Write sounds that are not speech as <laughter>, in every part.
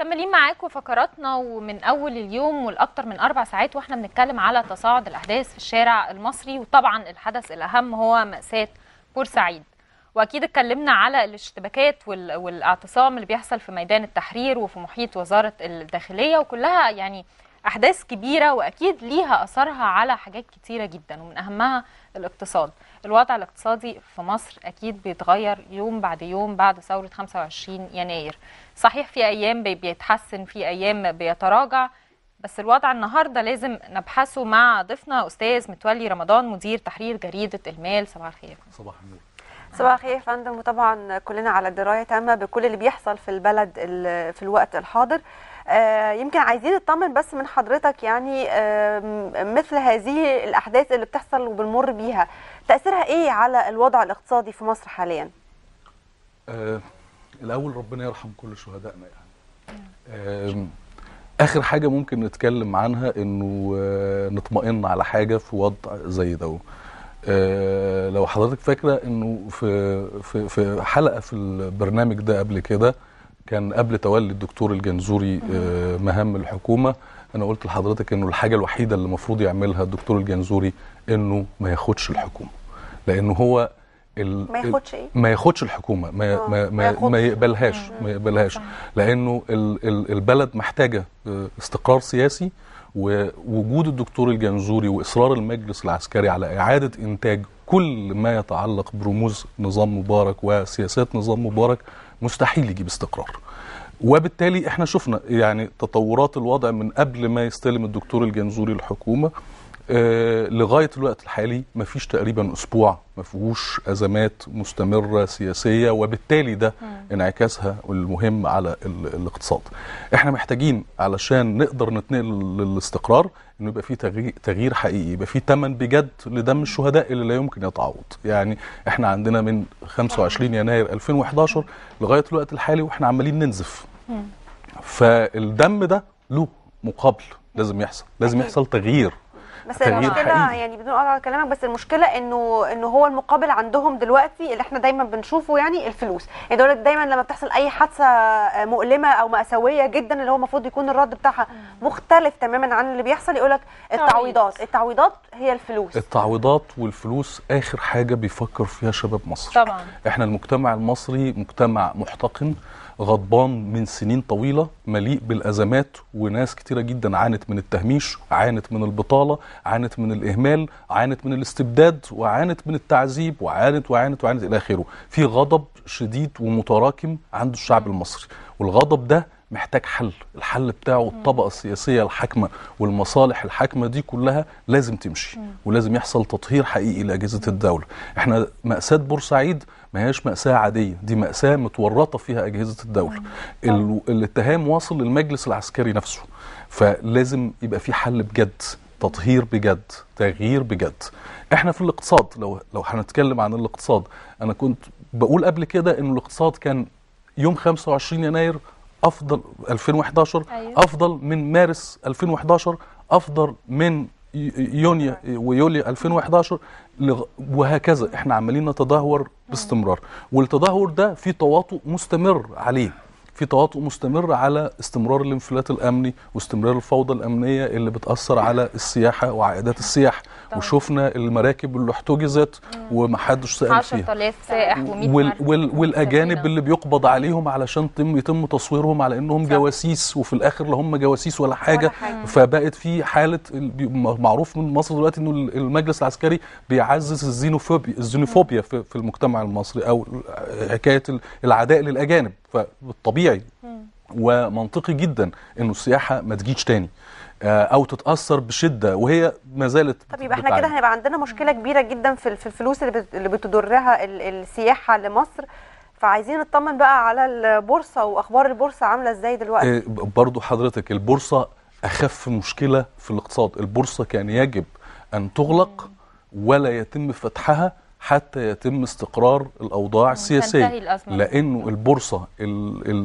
مكملين معاكم فقراتنا ومن اول اليوم والاكثر من اربع ساعات واحنا بنتكلم على تصاعد الاحداث في الشارع المصري وطبعا الحدث الاهم هو ماساه بورسعيد واكيد اتكلمنا على الاشتباكات والاعتصام اللي بيحصل في ميدان التحرير وفي محيط وزاره الداخليه وكلها يعني احداث كبيره واكيد ليها اثرها على حاجات كتيره جدا ومن اهمها الاقتصاد الوضع الاقتصادي في مصر اكيد بيتغير يوم بعد يوم بعد ثوره 25 يناير صحيح في ايام بيتحسن في ايام بيتراجع بس الوضع النهارده لازم نبحثه مع ضيفنا استاذ متولي رمضان مدير تحرير جريده المال صباح الخير صباح النور صباح الخير يا فندم وطبعا كلنا على درايه تامه بكل اللي بيحصل في البلد في الوقت الحاضر آه، يمكن عايزين نطمن بس من حضرتك يعني مثل هذه الاحداث اللي بتحصل وبنمر بيها تاثيرها ايه على الوضع الاقتصادي في مصر حاليا آه الاول ربنا يرحم كل شهدائنا يعني آه اخر حاجه ممكن نتكلم عنها انه آه نطمئن على حاجه في وضع زي ده آه لو حضرتك فاكره انه في في في حلقه في البرنامج ده قبل كده كان قبل تولي الدكتور الجنزوري آه مهام الحكومه انا قلت لحضرتك انه الحاجه الوحيده اللي المفروض يعملها الدكتور الجنزوري انه ما ياخدش الحكومه لانه هو ال... ما ياخدش ايه ما ياخدش الحكومه ما آه، ما ما, ما, ما يقبلهاش ما يقبلهاش لانه ال... ال... البلد محتاجه آه، استقرار سياسي ووجود الدكتور الجنزوري واصرار المجلس العسكري على اعاده انتاج كل ما يتعلق برموز نظام مبارك وسياسات نظام مبارك مستحيل يجيب استقرار وبالتالي احنا شفنا يعني تطورات الوضع من قبل ما يستلم الدكتور الجنزوري الحكومه آه، لغايه الوقت الحالي ما فيش تقريبا اسبوع ما فيهوش ازمات مستمره سياسيه وبالتالي ده انعكاسها المهم على الاقتصاد. احنا محتاجين علشان نقدر نتنقل للاستقرار انه يبقى في تغيير حقيقي، يبقى في ثمن بجد لدم الشهداء اللي لا يمكن يتعوض. يعني احنا عندنا من 25 يناير 2011 لغايه الوقت الحالي واحنا عمالين ننزف. فالدم ده له مقابل لازم يحصل، لازم يحصل تغيير. بس المشكله يعني بدون اقطع كلامك بس المشكله انه انه هو المقابل عندهم دلوقتي اللي احنا دايما بنشوفه يعني الفلوس يعني دول دايما لما بتحصل اي حادثه مؤلمه او مأساويه جدا اللي هو المفروض يكون الرد بتاعها مختلف تماما عن اللي بيحصل يقول لك طيب. التعويضات التعويضات هي الفلوس التعويضات والفلوس اخر حاجه بيفكر فيها شباب مصر طبعا احنا المجتمع المصري مجتمع محتقن غضبان من سنين طويله مليء بالازمات وناس كتيره جدا عانت من التهميش عانت من البطاله عانت من الاهمال عانت من الاستبداد وعانت من التعذيب وعانت وعانت وعانت الى اخره في غضب شديد ومتراكم عند الشعب المصري والغضب ده محتاج حل الحل بتاعه الطبقة السياسية الحاكمة والمصالح الحاكمة دي كلها لازم تمشي ولازم يحصل تطهير حقيقي لأجهزة الدولة احنا مأساة بورسعيد ما هياش مأساة عادية دي مأساة متورطة فيها أجهزة الدولة الاتهام واصل للمجلس العسكري نفسه فلازم يبقى في حل بجد تطهير بجد تغيير بجد احنا في الاقتصاد لو لو هنتكلم عن الاقتصاد انا كنت بقول قبل كده ان الاقتصاد كان يوم 25 يناير افضل 2011 أيوه. افضل من مارس 2011 افضل من يونيو ويوليو 2011 وهكذا احنا عمالين نتدهور باستمرار والتدهور ده في تواطؤ مستمر عليه في تواطؤ مستمر على استمرار الانفلات الامني واستمرار الفوضى الامنيه اللي بتاثر على السياحه وعائدات السياح طبعا. وشفنا المراكب اللي احتجزت ومحدش سال فيها 10000 سائح و100 وال والاجانب اللي بيقبض عليهم علشان يتم تصويرهم على انهم جواسيس وفي الاخر لا هم جواسيس ولا حاجة. فبقت في حاله معروف من مصر دلوقتي انه المجلس العسكري بيعزز الزينوفوبيا الزينوفوبيا في المجتمع المصري او حكايه العداء للاجانب فطبيعي ومنطقي جدا انه السياحه ما تجيش تاني آه، او تتاثر بشده وهي ما زالت طب يبقى احنا كده هنبقى عندنا مشكله كبيره جدا في الفلوس اللي بتضرها السياحه لمصر فعايزين نطمن بقى على البورصه واخبار البورصه عامله ازاي دلوقتي آه، برضو حضرتك البورصه اخف مشكله في الاقتصاد البورصه كان يجب ان تغلق ولا يتم فتحها حتى يتم استقرار الاوضاع السياسيه لانه البورصه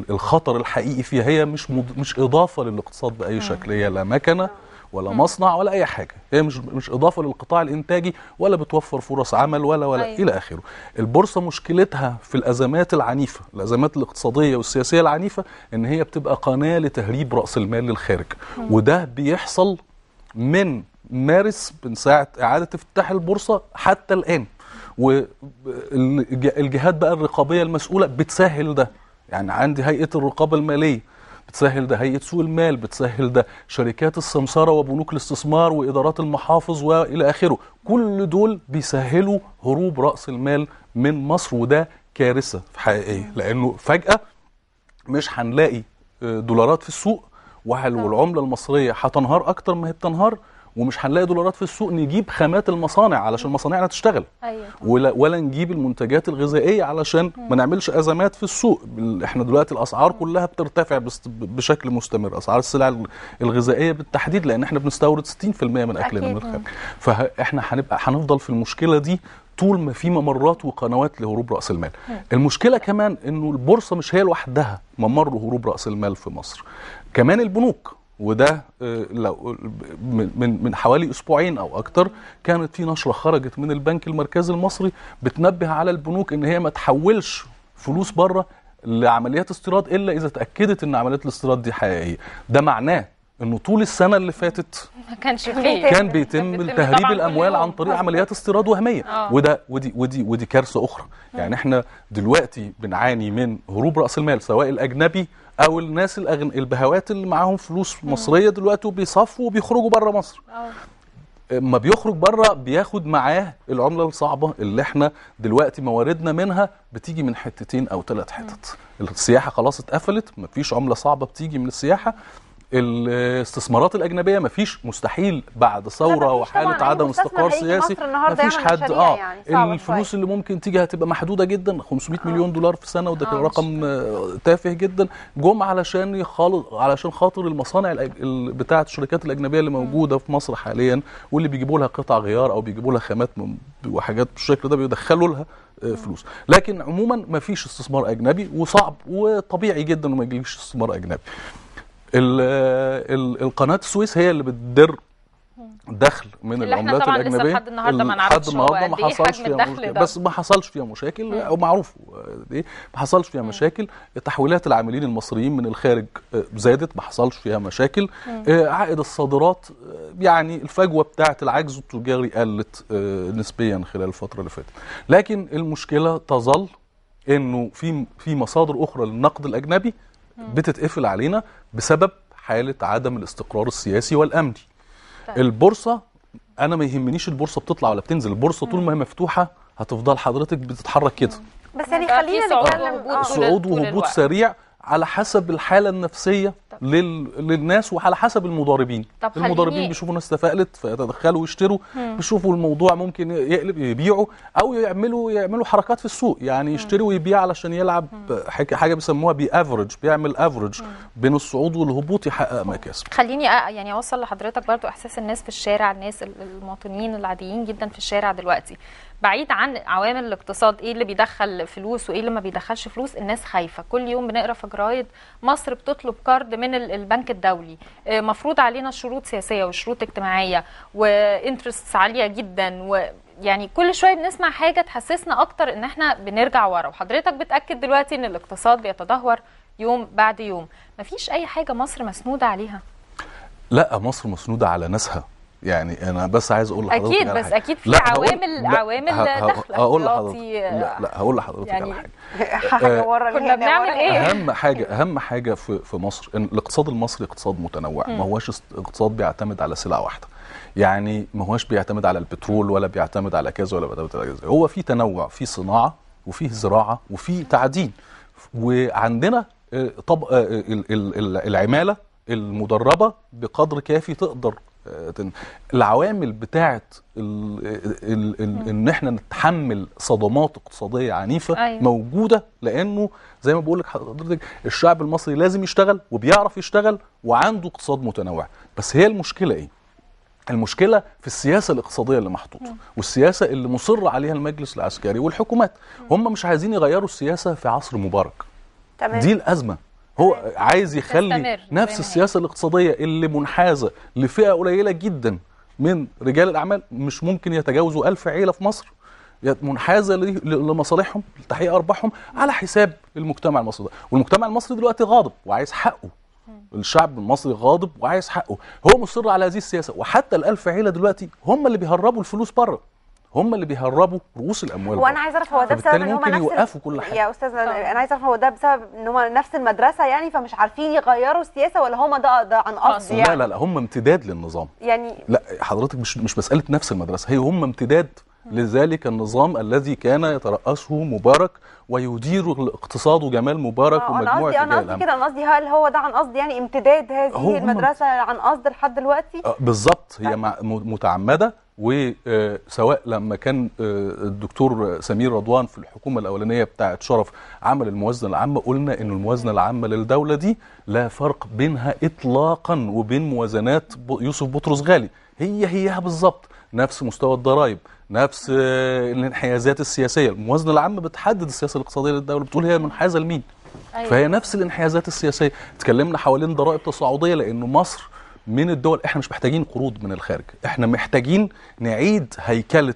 الخطر الحقيقي فيها هي مش مش اضافه للاقتصاد باي شكل هي لا مكنه ولا مصنع ولا اي حاجه هي مش مش اضافه للقطاع الانتاجي ولا بتوفر فرص عمل ولا ولا أيوة. الى اخره البورصه مشكلتها في الازمات العنيفه الازمات الاقتصاديه والسياسيه العنيفه ان هي بتبقى قناه لتهريب راس المال للخارج م. وده بيحصل من مارس من ساعه اعاده افتتاح البورصه حتى الان والجهات بقى الرقابيه المسؤوله بتسهل ده يعني عندي هيئه الرقابه الماليه بتسهل ده هيئه سوق المال بتسهل ده شركات السمسره وبنوك الاستثمار وادارات المحافظ والى اخره كل دول بيسهلوا هروب راس المال من مصر وده كارثه حقيقيه لانه فجاه مش هنلاقي آه، دولارات في السوق والعمله المصريه هتنهار اكتر ما هي بتنهار ومش هنلاقي دولارات في السوق نجيب خامات المصانع علشان مصانعنا تشتغل أيوة. ولا, ولا نجيب المنتجات الغذائيه علشان ما نعملش ازمات في السوق احنا دلوقتي الاسعار كلها بترتفع بشكل مستمر اسعار السلع الغذائيه بالتحديد لان احنا بنستورد 60% من اكلنا من الخارج فاحنا هنبقى هنفضل في المشكله دي طول ما في ممرات وقنوات لهروب راس المال المشكله كمان انه البورصه مش هي لوحدها ممر هروب راس المال في مصر كمان البنوك وده آه، لو من من حوالي اسبوعين او اكتر كانت في نشره خرجت من البنك المركزي المصري بتنبه على البنوك ان هي ما تحولش فلوس بره لعمليات استيراد الا اذا اتاكدت ان عمليات الاستيراد دي حقيقيه ده معناه انه طول السنه اللي فاتت ما كانش فيه كان بيتم تهريب الاموال عن طريق عمليات استيراد وهميه آه. وده ودي ودي ودي كارثه اخرى يعني احنا دلوقتي بنعاني من هروب راس المال سواء الاجنبي او الناس الأغن... البهوات اللي معاهم فلوس مصريه دلوقتي وبيصفوا وبيخرجوا بره مصر اما بيخرج بره بياخد معاه العمله الصعبه اللي احنا دلوقتي مواردنا منها بتيجي من حتتين او ثلاث حتت السياحه خلاص اتقفلت مفيش عمله صعبه بتيجي من السياحه الاستثمارات الاجنبيه مفيش مستحيل بعد ثوره وحاله يعني عدم استقرار سياسي مفيش حد اه يعني الفلوس اللي ممكن تيجي هتبقى محدوده جدا 500 آه. مليون دولار في سنه وده آه رقم آه تافه جدا جم علشان علشان خاطر المصانع بتاعه الشركات الاجنبيه اللي موجوده في مصر حاليا واللي بيجيبوا لها قطع غيار او بيجيبوا لها خامات وحاجات بالشكل ده بيدخلوا لها آه، فلوس لكن عموما مفيش استثمار اجنبي وصعب وطبيعي جدا وما يجيش استثمار اجنبي القناه السويس هي اللي بتدر دخل من اللي العملات احنا طبعا الاجنبيه لسه لحد النهارده ما نعرفش هو ما إيه الدخل ده بس ما حصلش فيها مشاكل او معروف ايه ما حصلش فيها مشاكل تحويلات العاملين المصريين من الخارج آه، زادت ما حصلش فيها مشاكل آه، عائد الصادرات آه، يعني الفجوه بتاعه العجز التجاري قلت نسبيا خلال الفتره اللي فاتت لكن المشكله تظل انه في في مصادر اخرى للنقد الاجنبي بتتقفل علينا بسبب حاله عدم الاستقرار السياسي والامني طيب. البورصه انا ما يهمنيش البورصه بتطلع ولا بتنزل البورصه طول ما هي مفتوحه هتفضل حضرتك بتتحرك كده بس يعني خلينا نتكلم آه. صعود وهبوط سريع على حسب الحاله النفسيه لل... للناس وعلى حسب المضاربين طب المضاربين بيشوفوا ناس تفائلت فيتدخلوا ويشتروا بيشوفوا الموضوع ممكن يقلب يبيعوا او يعملوا يعملوا حركات في السوق يعني يشتري ويبيع علشان يلعب حاجه بيسموها بافرج بيعمل افرج بين الصعود والهبوط يحقق مكاسب خليني يعني اوصل لحضرتك برضو احساس الناس في الشارع الناس المواطنين العاديين جدا في الشارع دلوقتي بعيد عن عوامل الاقتصاد ايه اللي بيدخل فلوس وايه اللي ما بيدخلش فلوس الناس خايفه كل يوم بنقرا في جرايد مصر بتطلب كارد من البنك الدولي آه، مفروض علينا شروط سياسيه وشروط اجتماعيه وانترستس عاليه جدا و يعني كل شويه بنسمع حاجه تحسسنا اكتر ان احنا بنرجع ورا وحضرتك بتاكد دلوقتي ان الاقتصاد بيتدهور يوم بعد يوم مفيش اي حاجه مصر مسنوده عليها لا مصر مسنوده على ناسها يعني انا بس عايز اقول لحضرتك اكيد بس اكيد في عوامل لا عوامل داخله هقول لحضرتك لا لا هقول لحضرتك يعني على حاجه <laughs> حاجه آه، ورا كنا بنعمل ايه اهم حاجه اهم حاجه في في مصر ان الاقتصاد المصري اقتصاد متنوع ما هوش اقتصاد بيعتمد على سلعه واحده يعني ما هوش بيعتمد على البترول ولا بيعتمد على كذا ولا بيعتمد على كذا هو في تنوع في صناعه وفيه زراعه وفي تعدين وعندنا آه، طب آه، العماله المدربه بقدر كافي تقدر العوامل بتاعه ان احنا نتحمل صدمات اقتصاديه عنيفه أيوة. موجوده لانه زي ما بقول لك حضرتك الشعب المصري لازم يشتغل وبيعرف يشتغل وعنده اقتصاد متنوع بس هي المشكله ايه المشكلة في السياسة الاقتصادية اللي محطوطة والسياسة اللي مصر عليها المجلس العسكري والحكومات هم مش عايزين يغيروا السياسة في عصر مبارك تمام. دي الأزمة هو عايز يخلي نفس السياسه الاقتصاديه اللي منحازه لفئه قليله جدا من رجال الاعمال مش ممكن يتجاوزوا ألف عيله في مصر منحازه لمصالحهم لتحقيق ارباحهم على حساب المجتمع المصري ده والمجتمع المصري دلوقتي غاضب وعايز حقه الشعب المصري غاضب وعايز حقه هو مصر على هذه السياسه وحتى الألف عيله دلوقتي هم اللي بيهربوا الفلوس بره هم اللي بيهربوا رؤوس الاموال وانا عايز اعرف هو ده بسبب ان هم نفس يوقفوا كل حاجه يا استاذ آه. انا عايز اعرف هو ده بسبب ان هم نفس المدرسه يعني فمش عارفين يغيروا السياسه ولا هم ده, ده عن قصد يعني لا لا لا هم امتداد للنظام يعني لا حضرتك مش مش مساله نفس المدرسه هي هم امتداد لذلك النظام الذي كان يترأسه مبارك ويدير اقتصاده جمال مبارك آه، ومجموعة أنا قصدي أنا قصدي كده أنا قصدي هل هو ده عن قصد يعني امتداد هذه المدرسة عن قصد لحد دلوقتي؟ آه، بالظبط هي طيب. متعمدة وسواء آه، لما كان آه، الدكتور سمير رضوان في الحكومه الاولانيه بتاعه شرف عمل الموازنه العامه قلنا ان الموازنه العامه للدوله دي لا فرق بينها اطلاقا وبين موازنات يوسف بطرس غالي هي هيها بالظبط نفس مستوى الضرائب نفس آه، الانحيازات السياسيه الموازنه العامه بتحدد السياسه الاقتصاديه للدوله بتقول هي منحازه لمين أيوة. فهي نفس الانحيازات السياسيه اتكلمنا حوالين ضرائب تصاعديه لان مصر من الدول احنا مش محتاجين قروض من الخارج احنا محتاجين نعيد هيكله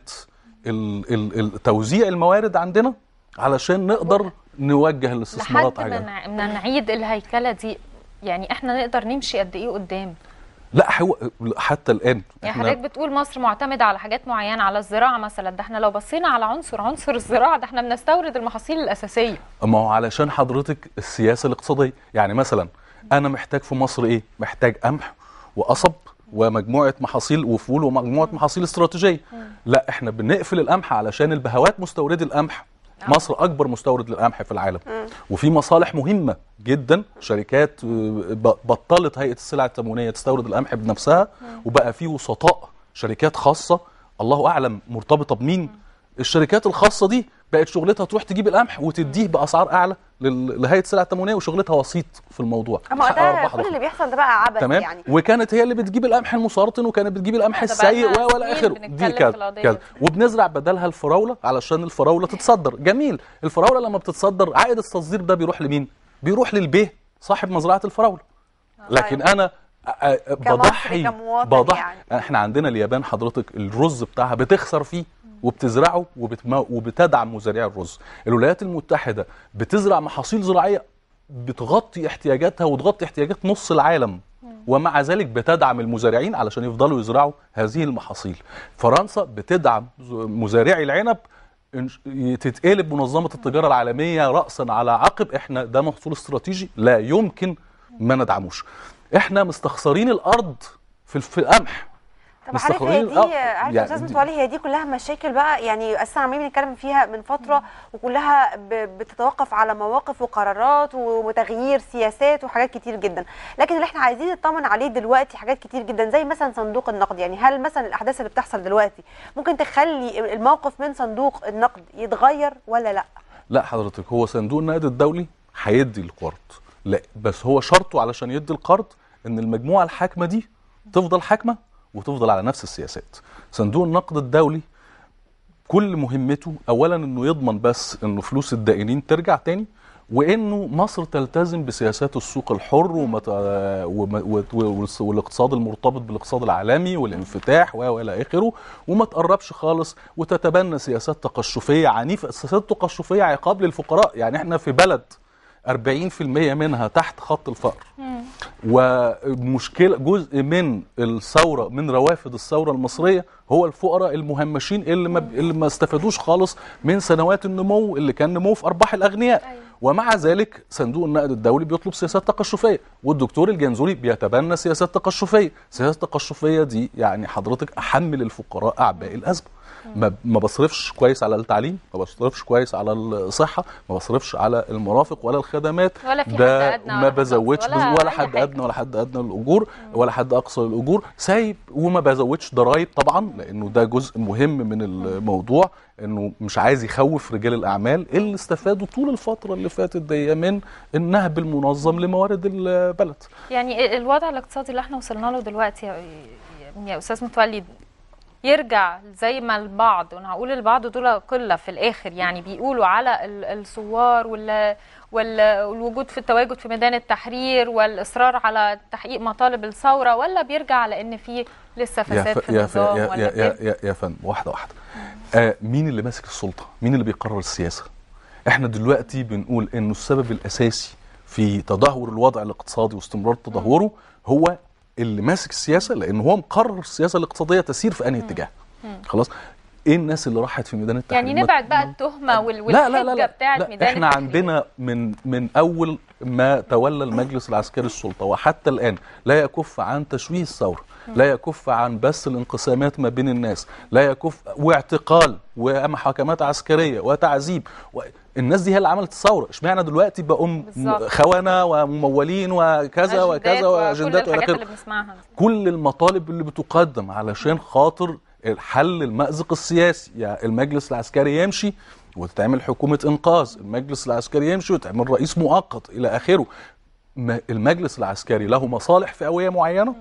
توزيع الموارد عندنا علشان نقدر نوجه الاستثمارات لحد ما نعيد الهيكله دي يعني احنا نقدر نمشي قد ايه قدام لا هو حتى الان يعني حضرتك بتقول مصر معتمده على حاجات معينه على الزراعه مثلا ده احنا لو بصينا على عنصر عنصر الزراعه ده احنا بنستورد المحاصيل الاساسيه ما هو علشان حضرتك السياسه الاقتصاديه يعني مثلا انا محتاج في مصر ايه محتاج قمح وقصب ومجموعه محاصيل وفول ومجموعه محاصيل استراتيجيه لا احنا بنقفل القمح علشان البهوات مستوردي القمح آه. مصر اكبر مستورد للقمح في العالم وفي مصالح مهمه جدا شركات آه، بطلت هيئه السلع التموينيه تستورد القمح بنفسها وبقى في وسطاء شركات خاصه الله اعلم مرتبطه بمين الشركات الخاصه دي بقت شغلتها تروح تجيب القمح وتديه باسعار اعلى لهيئه السلع التموينيه وشغلتها وسيط في الموضوع اما ده كل اللي بيحصل ده بقى عبث تمام يعني. وكانت هي اللي بتجيب القمح المسرطن وكانت بتجيب القمح السيء ولا اخره دي كده وبنزرع بدلها الفراوله علشان الفراوله تتصدر جميل الفراوله لما بتتصدر عائد التصدير ده بيروح لمين بيروح للبيه صاحب مزرعه الفراوله طيب. لكن انا بضحي بضحي يعني. احنا عندنا اليابان حضرتك الرز بتاعها بتخسر فيه وبتزرعه وبتدعم مزارعي الرز الولايات المتحده بتزرع محاصيل زراعيه بتغطي احتياجاتها وتغطي احتياجات نص العالم ومع ذلك بتدعم المزارعين علشان يفضلوا يزرعوا هذه المحاصيل فرنسا بتدعم مزارعي العنب تتقلب منظمة التجارة العالمية رأسا على عقب احنا ده محصول استراتيجي لا يمكن ما ندعموش احنا مستخسرين الأرض في القمح طب عارف هي دي عارف يا استاذ متولي هي دي كلها مشاكل بقى يعني اساسا عمالين بنتكلم فيها من فتره وكلها بتتوقف على مواقف وقرارات وتغيير سياسات وحاجات كتير جدا لكن اللي احنا عايزين نطمن عليه دلوقتي حاجات كتير جدا زي مثلا صندوق النقد يعني هل مثلا الاحداث اللي بتحصل دلوقتي ممكن تخلي الموقف من صندوق النقد يتغير ولا لا لا حضرتك هو صندوق النقد الدولي هيدي القرض لا بس هو شرطه علشان يدي القرض ان المجموعه الحاكمه دي تفضل حاكمه وتفضل على نفس السياسات صندوق النقد الدولي كل مهمته اولا انه يضمن بس انه فلوس الدائنين ترجع تاني وانه مصر تلتزم بسياسات السوق الحر ومت... و... و... والاقتصاد المرتبط بالاقتصاد العالمي والانفتاح و الى اخره وما تقربش خالص وتتبنى سياسات تقشفيه عنيفه سياسات تقشفيه عقاب للفقراء يعني احنا في بلد 40% منها تحت خط الفقر ومشكله جزء من الثوره من روافد الثوره المصريه هو الفقراء المهمشين اللي ما اللي ما استفادوش خالص من سنوات النمو اللي كان نمو في ارباح الاغنياء أيوة. ومع ذلك صندوق النقد الدولي بيطلب سياسات تقشفيه والدكتور الجنزوري بيتبنى سياسات تقشفيه سياسات تقشفيه دي يعني حضرتك احمل الفقراء اعباء الازمه ما بصرفش كويس على التعليم ما بصرفش كويس على الصحه ما بصرفش على المرافق ولا الخدمات ولا في حد أدنى ما بزودش ولا, ولا حد ادنى ولا حد ادنى للاجور ولا حد اقصى للاجور سايب وما بزودش ضرائب طبعا لانه ده جزء مهم من الموضوع انه مش عايز يخوف رجال الاعمال اللي استفادوا طول الفتره اللي فاتت دي من النهب المنظم لموارد البلد يعني الوضع الاقتصادي اللي احنا وصلنا له دلوقتي يا استاذ متولي يرجع زي ما البعض وانا هقول البعض دول قله في الاخر يعني بيقولوا على الثوار والوجود في التواجد في ميدان التحرير والاصرار على تحقيق مطالب الثوره ولا بيرجع على ان في لسه فساد في النظام يا ولا يا إيه؟ يا, يا فندم واحده واحده آه مين اللي ماسك السلطه مين اللي بيقرر السياسه احنا دلوقتي بنقول انه السبب الاساسي في تدهور الوضع الاقتصادي واستمرار تدهوره هو اللي ماسك السياسه لان هو مقرر السياسه الاقتصاديه تسير في انهي اتجاه خلاص ايه الناس اللي راحت في ميدان التحرير يعني نبعد بقى التهمه والحجه بتاعه ميدان احنا التحرير. عندنا من من اول ما تولى المجلس العسكري السلطه وحتى الان لا يكف عن تشويه الثوره لا يكف عن بث الانقسامات ما بين الناس لا يكف واعتقال ومحاكمات عسكريه وتعذيب و... الناس دي هي اللي عملت الثوره اشمعنى دلوقتي بقوا خونه وممولين وكذا وكذا واجندات الحاجات اللي بنسمعها كل المطالب اللي بتقدم علشان خاطر حل المأزق السياسي يعني المجلس العسكري يمشي وتتعمل حكومة إنقاذ المجلس العسكري يمشي وتعمل رئيس مؤقت إلى آخره المجلس العسكري له مصالح فئوية معينة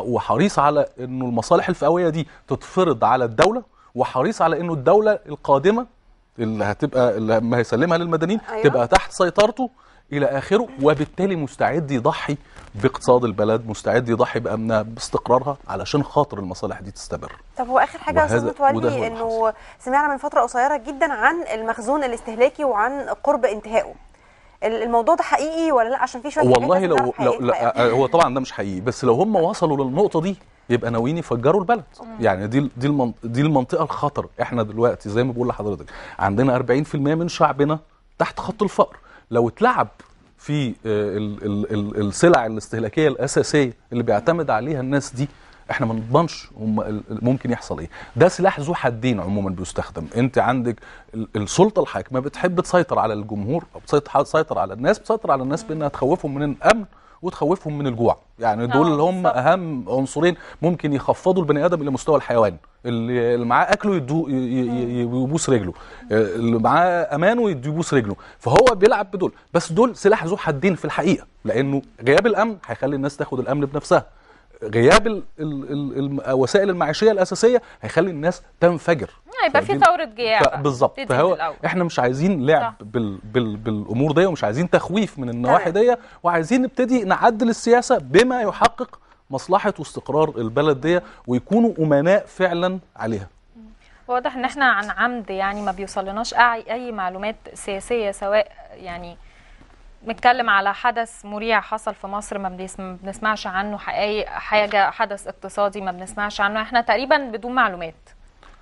وحريص على أنه المصالح الفئوية دي تتفرض على الدولة وحريص على أنه الدولة القادمة اللي هتبقى اللي هيسلمها للمدنيين أيوة. تبقى تحت سيطرته الى اخره وبالتالي مستعد يضحي باقتصاد البلد مستعد يضحي بامنها باستقرارها علشان خاطر المصالح دي تستمر طب هو اخر حاجه يا استاذ متولي انه سمعنا من فتره قصيره جدا عن المخزون الاستهلاكي وعن قرب انتهائه الموضوع ده حقيقي ولا لا عشان في شويه والله لو لو لا هو طبعا ده مش حقيقي بس لو هم وصلوا للنقطه دي يبقى ناويين يفجروا البلد يعني دي دي دي المنطقه الخطر احنا دلوقتي زي ما بقول لحضرتك عندنا 40% من شعبنا تحت خط الفقر لو اتلعب في آه، السلع الاستهلاكيه الاساسيه اللي بيعتمد عليها الناس دي احنا ما نضمنش ممكن يحصل ايه ده سلاح ذو حدين عموما بيستخدم انت عندك السلطه الحاكمه بتحب تسيطر على الجمهور او بتسيطر على الناس بتسيطر على الناس بانها تخوفهم من الامن وتخوفهم من الجوع يعني دول آه، هم صح. اهم عنصرين ممكن يخفضوا البني ادم الى مستوى الحيوان اللي معاه اكله يدو يبوس رجله اللي معاه امانه يبوس رجله فهو بيلعب بدول بس دول سلاح ذو حدين في الحقيقه لانه غياب الامن هيخلي الناس تاخد الامن بنفسها غياب الـ الـ الـ الوسائل المعيشيه الاساسيه هيخلي الناس تنفجر هيبقى في ثوره جياع بالظبط فهو احنا مش عايزين لعب بالـ بالـ بالامور دي ومش عايزين تخويف من النواحي دي وعايزين نبتدي نعدل السياسه بما يحقق مصلحه واستقرار البلد دي ويكونوا امناء فعلا عليها واضح ان احنا عن عمد يعني ما بيوصلناش اي معلومات سياسيه سواء يعني بنتكلم على حدث مريع حصل في مصر ما بنسمعش عنه حقايق حاجه حدث اقتصادي ما بنسمعش عنه احنا تقريبا بدون معلومات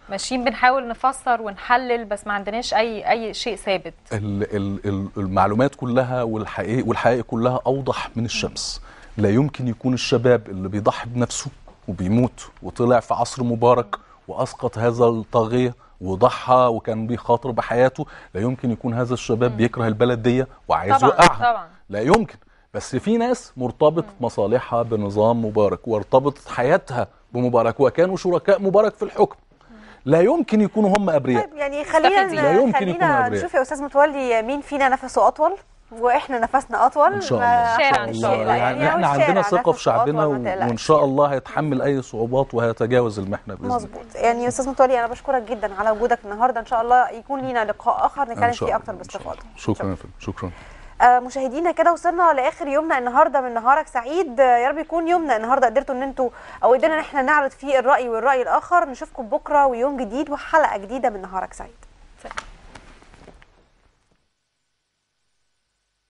ماشيين بنحاول نفسر ونحلل بس ما عندناش اي اي شيء ثابت المعلومات كلها والحقيقه والحقيقه كلها اوضح من الشمس لا يمكن يكون الشباب اللي بيضحي بنفسه وبيموت وطلع في عصر مبارك واسقط هذا الطاغيه وضحى وكان بيخاطر بحياته لا يمكن يكون هذا الشباب بيكره البلد دي وعايز يوقعها لا يمكن بس في ناس مرتبطه مصالحها بنظام مبارك وارتبطت حياتها بمبارك وكانوا شركاء مبارك في الحكم لا يمكن يكونوا هم ابرياء طيب يعني خلينا لا يمكن خلينا نشوف يا استاذ متولي مين فينا نفسه اطول واحنا نفسنا اطول ان شاء الله, شاء الله. يعني, يعني احنا عندنا ثقه في شعبنا وان شاء الله هيتحمل اي صعوبات وهيتجاوز المحنه باذن الله مظبوط يعني استاذ متولي انا بشكرك جدا على وجودك النهارده ان شاء الله يكون لينا لقاء اخر نتكلم فيه اكتر باستفاضه شكرا يا فندم شكرا آه، مشاهدينا كده وصلنا لاخر يومنا النهارده من نهارك سعيد آه، يا رب يكون يومنا النهارده قدرتوا ان انتوا او قدرنا ان احنا نعرض فيه الراي والراي الاخر نشوفكم بكره ويوم جديد وحلقه جديده من نهارك سعيد فهم.